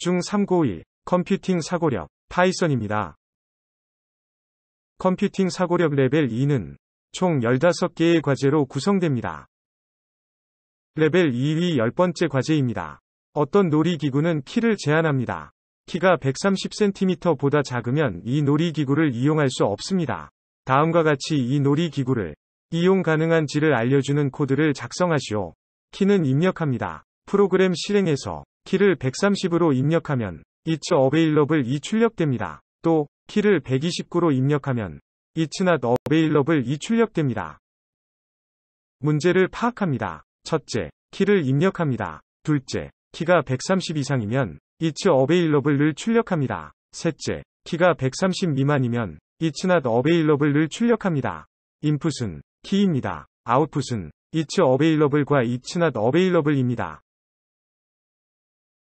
중391 컴퓨팅 사고력 파이썬입니다. 컴퓨팅 사고력 레벨 2는 총 15개의 과제로 구성됩니다. 레벨 2위 10번째 과제입니다. 어떤 놀이기구는 키를 제한합니다. 키가 130cm보다 작으면 이 놀이기구를 이용할 수 없습니다. 다음과 같이 이 놀이기구를 이용 가능한 지를 알려주는 코드를 작성하시오. 키는 입력합니다. 프로그램 실행에서 키를 130으로 입력하면 It's available이 출력됩니다. 또 키를 129로 입력하면 It's not available이 출력됩니다. 문제를 파악합니다. 첫째, 키를 입력합니다. 둘째, 키가 130 이상이면 It's available을 출력합니다. 셋째, 키가 130 미만이면 It's not available을 출력합니다. 인풋은 키입니다. 아웃풋은 It's a v a i l a b l e 과 It's not available입니다.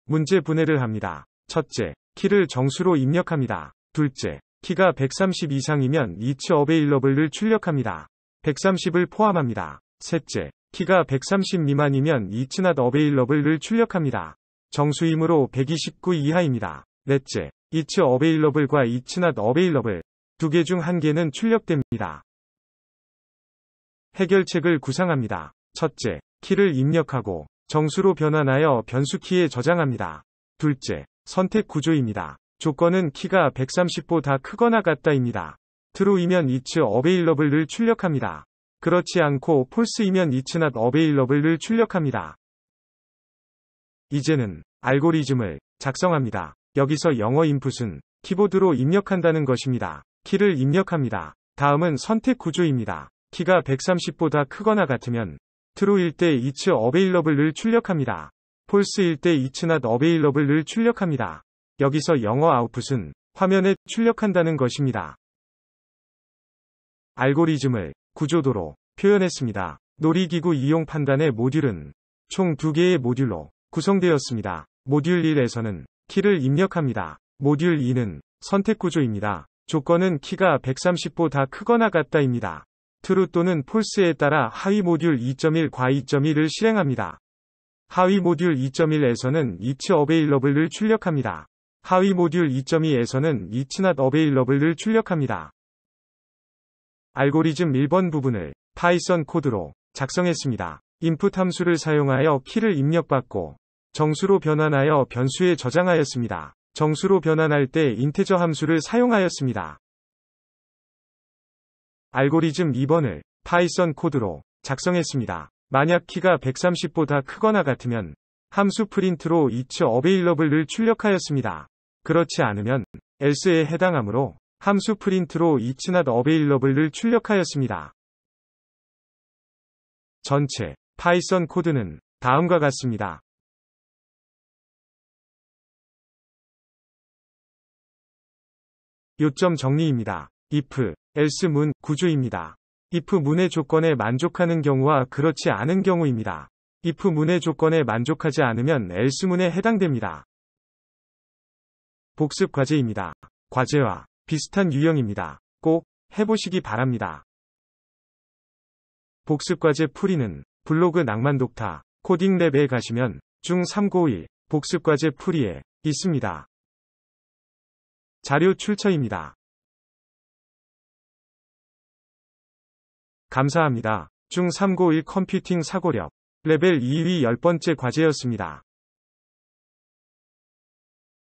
문제 분해를 합니다. 첫째, 키를 정수로 입력합니다. 둘째, 키가 130 이상이면 이츠 어베일러블을 출력합니다. 130을 포함합니다. 셋째, 키가 130 미만이면 이츠 낫 어베일러블을 출력합니다. 정수이므로 129 이하입니다. 넷째, 이츠 어베일러블과 이츠 낫 어베일러블 두 개 중 한 개는 출력됩니다. 해결책을 구상합니다. 첫째, 키를 입력하고 정수로 변환하여 변수키에 저장합니다. 둘째, 선택 구조입니다. 조건은 키가 130보다 크거나 같다입니다. 트 r 이면 이츠 어베일러블을 출력합니다. 그렇지 않고 폴스이면 이츠 s 어베일러블을 출력합니다. 이제는 알고리즘을 작성합니다. 여기서 영어 인풋은 키보드로 입력한다는 것입니다. 키를 입력합니다. 다음은 선택 구조입니다. 키가 130보다 크거나 같으면 트루 1대 이츠 어베일러블을 출력합니다. 폴스 1대 이츠 낫 어베일러블을 출력합니다. 여기서 영어 아웃풋은 화면에 출력한다는 것입니다. 알고리즘을 구조도로 표현했습니다. 놀이기구 이용 판단의 모듈은 총 2개의 모듈로 구성되었습니다. 모듈 1에서는 키를 입력합니다. 모듈 2는 선택구조입니다. 조건은 키가 130보다 크거나 같다입니다. 트루 또는 폴스에 따라 하위 모듈 2.1과 2.1을 실행합니다. 하위 모듈 2.1에서는 이츠 어베일러블을 출력합니다. 하위 모듈 2.2에서는 이츠 낫 어베일러블을 출력합니다. 알고리즘 1번 부분을 파이썬 코드로 작성했습니다. 인풋 함수를 사용하여 키를 입력받고 정수로 변환하여 변수에 저장하였습니다. 정수로 변환할 때 인테저 함수를 사용하였습니다. 알고리즘 2번을 파이썬 코드로 작성했습니다. 만약 키가 130보다 크거나 같으면 함수 프린트로 each available을 출력하였습니다. 그렇지 않으면 else에 해당하므로 함수 프린트로 each not available을 출력하였습니다. 전체 파이썬 코드는 다음과 같습니다. 요점 정리입니다. if else 문, 구조입니다. if 문의 조건에 만족하는 경우와 그렇지 않은 경우입니다. if 문의 조건에 만족하지 않으면 else 문에 해당됩니다. 복습 과제입니다. 과제와 비슷한 유형입니다. 꼭 해보시기 바랍니다. 복습 과제 풀이는 블로그 낭만 독타 코딩 랩에 가시면 중391 복습 과제 풀이에 있습니다. 자료 출처입니다. 감사합니다. 중3고1 컴퓨팅 사고력 레벨 2위 10번째 과제였습니다.